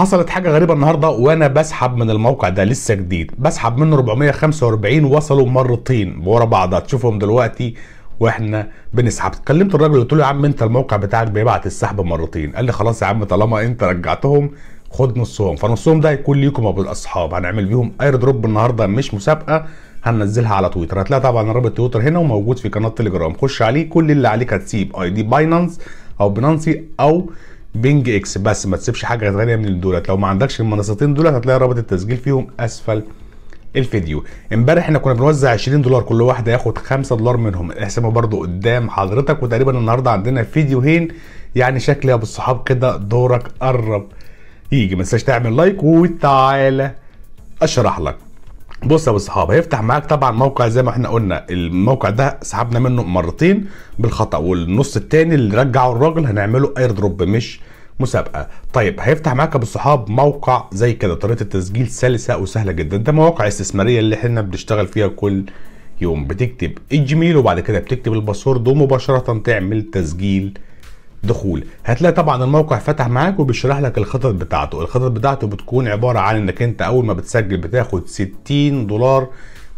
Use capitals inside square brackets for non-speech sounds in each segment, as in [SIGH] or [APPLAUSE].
حصلت حاجه غريبه النهارده وانا بسحب من الموقع ده لسه جديد بسحب منه 445 وصلوا مرتين ورا بعض هتشوفهم دلوقتي واحنا بنسحب كلمت الراجل قلت له يا عم انت الموقع بتاعك بيبعت السحب مرتين قال لي خلاص يا عم طالما انت رجعتهم خد نصهم فنصهم ده هيكون ليكم ابو الاصحاب هنعمل بيهم اير دروب النهارده مش مسابقه هننزلها على تويتر هتلاقي طبعا رابط تويتر هنا وموجود في قناه تليجرام خش عليه كل اللي عليك هتسيب اي دي باينانس او بنانسي او بنج اكس بس ما تسيبش حاجه غاليه من دولت لو ما عندكش المنصتين دولت هتلاقي رابط التسجيل فيهم اسفل الفيديو امبارح احنا كنا بنوزع 20 دولار كل واحد هياخد 5 دولار منهم احسبها برضو قدام حضرتك وتقريبا النهارده عندنا فيديوهين يعني شكل يا ابو الصحاب كده دورك قرب يجي ما تنساش تعمل لايك وتعالى اشرح لك بص يا اصحاب هيفتح معاك طبعا موقع زي ما احنا قلنا الموقع ده سحبنا منه مرتين بالخطا والنص الثاني اللي رجعه الراجل هنعمله اير دروب مش مسابقه طيب هيفتح معاك يا الصحاب موقع زي كده طريقه التسجيل سلسه وسهله جدا ده مواقع استثماريه اللي احنا بنشتغل فيها كل يوم بتكتب الجيميل وبعد كده بتكتب الباسورد ومباشره تعمل تسجيل دخول هتلاقي طبعا الموقع فتح معاك وبيشرح لك الخطط بتاعته الخطط بتاعته بتكون عباره عن انك انت اول ما بتسجل بتاخد 60 دولار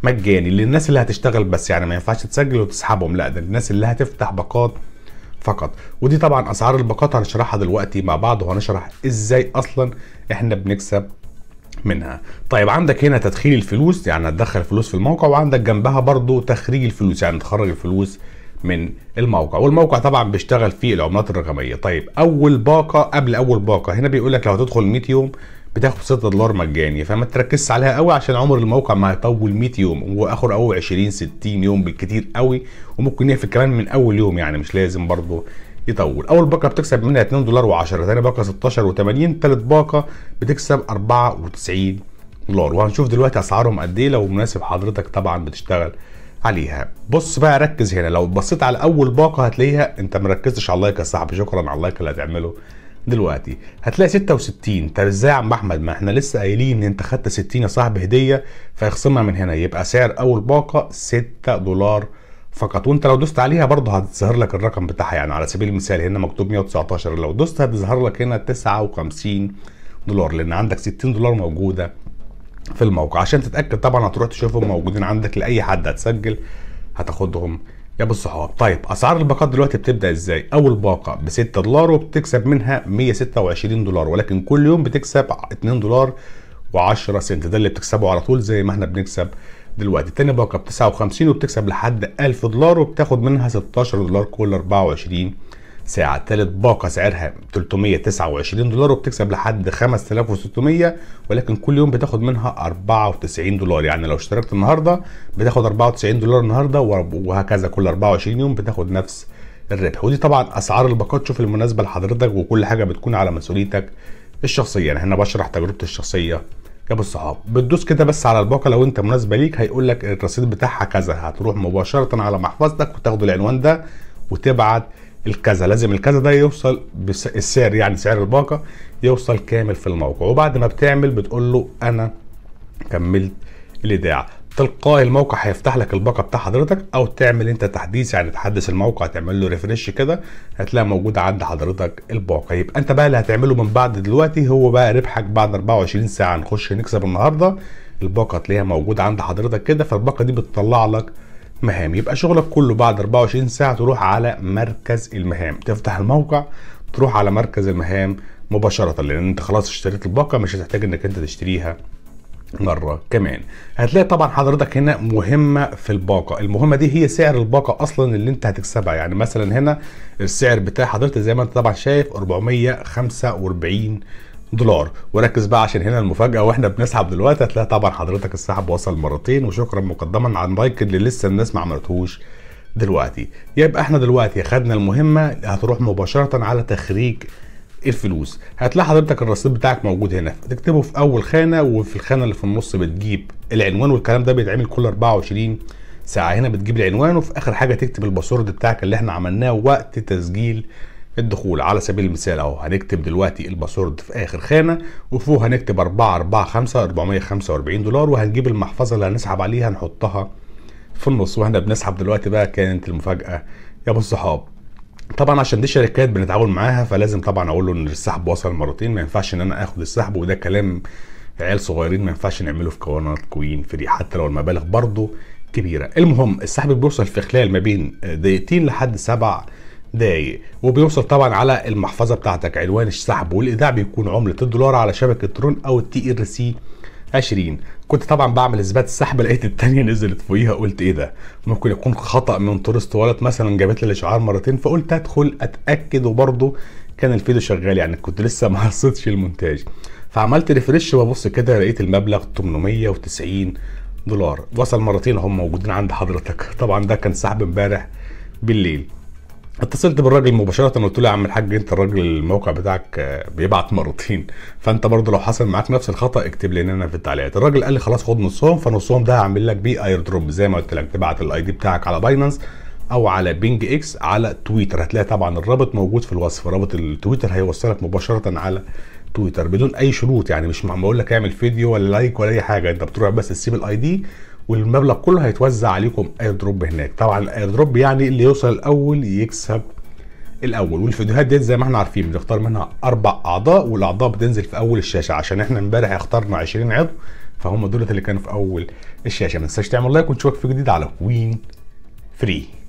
مجاني للناس اللي هتشتغل بس يعني ما ينفعش تسجل وتسحبهم لا ده للناس اللي هتفتح باقات فقط ودي طبعا اسعار الباقات هنشرحها دلوقتي مع بعض وهنشرح ازاي اصلا احنا بنكسب منها طيب عندك هنا تدخيل الفلوس يعني هتدخل فلوس في الموقع وعندك جنبها برضو تخريج الفلوس يعني تخرج الفلوس من الموقع والموقع طبعا بيشتغل فيه العملات الرقميه طيب اول باقه قبل اول باقه هنا بيقول لك لو هتدخل 100 يوم بتاخد 6 دولار مجاني فما تركزش عليها قوي عشان عمر الموقع ما هيطول 100 يوم واخر اول 20 60 يوم بالكتير قوي وممكن يقفل كمان من اول يوم يعني مش لازم برضه يطول اول باقه بتكسب منها 2 دولار و10 ثاني باقه 16 و80 ثالث باقه بتكسب 94 دولار وهنشوف دلوقتي اسعارهم قد ايه لو مناسب حضرتك طبعا بتشتغل عليها بص بقى ركز هنا لو بصيت على اول باقه هتلاقيها انت مركزتش على اللايك يا صاحبي شكرا على اللايك اللي هتعمله دلوقتي هتلاقي 66 طب ازاي يا عم احمد ما احنا لسه قايلين ان انت خدت 60 يا صاحبي هديه فيخصمها من هنا يبقى سعر اول باقه 6 دولار فقط وانت لو دوست عليها برضه هتظهر لك الرقم بتاعها يعني على سبيل المثال هنا مكتوب 119 لو دوست هتظهر لك هنا 59 دولار لان عندك 60 دولار موجوده في الموقع عشان تتاكد طبعا هتروح تشوفهم موجودين عندك لاي حد هتسجل هتاخدهم يا ابو الصحاب طيب اسعار الباقات دلوقتي بتبدا ازاي اول باقه ب 6 دولار وبتكسب منها 126 دولار ولكن كل يوم بتكسب 2 دولار و10 سنت ده اللي بتكسبه على طول زي ما احنا بنكسب دلوقتي تاني باقه ب 59 وبتكسب لحد 1000 دولار وبتاخد منها 16 دولار كل 24 ساعة تالت باقة سعرها 329 دولار وبتكسب لحد 5600 ولكن كل يوم بتاخد منها 94 دولار يعني لو اشتركت النهاردة بتاخد 94 دولار النهاردة وهكذا كل 24 يوم بتاخد نفس الربح ودي طبعا اسعار الباقات شوف المناسبة لحضرتك وكل حاجة بتكون على مسؤوليتك الشخصية يعني انا هنا بشرح تجربتي الشخصية يا ابو الصحاب بتدوس كده بس على الباقه لو انت مناسبه ليك هيقول لك الرصيد بتاعها كذا هتروح مباشره على محفظتك وتاخد العنوان ده وتبعت الكذا لازم الكذا ده يوصل السعر يعني سعر الباقه يوصل كامل في الموقع وبعد ما بتعمل بتقول له انا كملت الايداع تلقائي الموقع هيفتح لك الباقه بتاع حضرتك او تعمل انت تحديث يعني تحدث الموقع تعمل له ريفرش كده هتلاقي موجود عند حضرتك الباقه يبقى انت بقى اللي هتعمله من بعد دلوقتي هو بقى ربحك بعد 24 ساعه نخش نكسب النهارده الباقه تلاقيها موجوده عند حضرتك كده فالباقه دي بتطلع لك مهام يبقى شغلك كله بعد 24 ساعه تروح على مركز المهام تفتح الموقع تروح على مركز المهام مباشره لان انت خلاص اشتريت الباقه مش هتحتاج انك انت تشتريها مرة كمان هتلاقي طبعا حضرتك هنا مهمة في الباقة المهمة دي هي سعر الباقة أصلا اللي انت هتكسبها يعني مثلا هنا السعر بتاع حضرتك زي ما انت طبعا شايف 445 دولار وركز بقى عشان هنا المفاجاه واحنا بنسحب دلوقتي هتلاقي طبعا حضرتك السحب وصل مرتين وشكرا مقدما عن مايكل اللي لسه الناس ما عملتهوش دلوقتي يبقى احنا دلوقتي خدنا المهمه هتروح مباشره على تخريج الفلوس هتلاقي حضرتك الرصيد بتاعك موجود هنا تكتبه في اول خانه وفي الخانه اللي في النص بتجيب العنوان والكلام ده بيتعمل كل 24 ساعه هنا بتجيب العنوان وفي اخر حاجه تكتب الباسورد بتاعك اللي احنا عملناه وقت تسجيل الدخول على سبيل المثال اهو هنكتب دلوقتي الباسورد في اخر خانه وفوق هنكتب 445 445 دولار وهنجيب المحفظه اللي هنسحب عليها نحطها في النص واحنا بنسحب دلوقتي بقى كانت المفاجاه يا ابو الصحاب طبعا عشان دي شركات بنتعاون معاها فلازم طبعا اقول له ان السحب وصل مرتين ما ينفعش ان انا اخد السحب وده كلام عيال صغيرين ما ينفعش نعمله في كوانات كوين فري حتى لو المبالغ برضه كبيره المهم السحب بيوصل في خلال ما بين دقيقتين لحد سبع دقايق وبيوصل طبعا على المحفظه بتاعتك عنوان السحب والايداع بيكون عمله الدولار على شبكه ترون او التي ار سي 20 كنت طبعا بعمل اثبات السحب لقيت التانية نزلت فوقيها قلت ايه ده ممكن يكون خطا من تورست والت مثلا جابت لي الاشعار مرتين فقلت ادخل اتاكد وبرضه كان الفيديو شغال يعني كنت لسه [LAUGHS] ما حصلتش المونتاج فعملت ريفرش وببص كده لقيت المبلغ 890 دولار وصل مرتين هم موجودين عند حضرتك طبعا ده كان سحب امبارح بالليل اتصلت بالراجل مباشره قلت له يا عم الحاج انت الراجل الموقع بتاعك آه، بيبعت مرتين [LAUGHS] فانت برضه لو حصل معاك نفس الخطا اكتب لنا في التعليقات الراجل قال لي خلاص خد نصهم فنصهم ده هعمل لك بيه اير دروب زي ما قلت لك تبعت الاي دي بتاعك على باينانس او على بينج اكس على تويتر هتلاقي طبعا الرابط موجود في الوصف رابط التويتر هيوصلك مباشره على تويتر بدون اي شروط يعني مش بقول لك اعمل فيديو ولا لايك ولا اي حاجه انت بتروح بس تسيب الاي دي والمبلغ كله هيتوزع عليكم اير دروب هناك طبعا الاير دروب يعني اللي يوصل الاول يكسب الاول والفيديوهات ديت زي ما احنا عارفين بنختار منها اربع اعضاء والاعضاء بتنزل في اول الشاشه عشان احنا امبارح اخترنا 20 عضو فهم دولت اللي كانوا في اول الشاشه ما تنساش تعمل لايك ونشوفك في جديد على كوين 3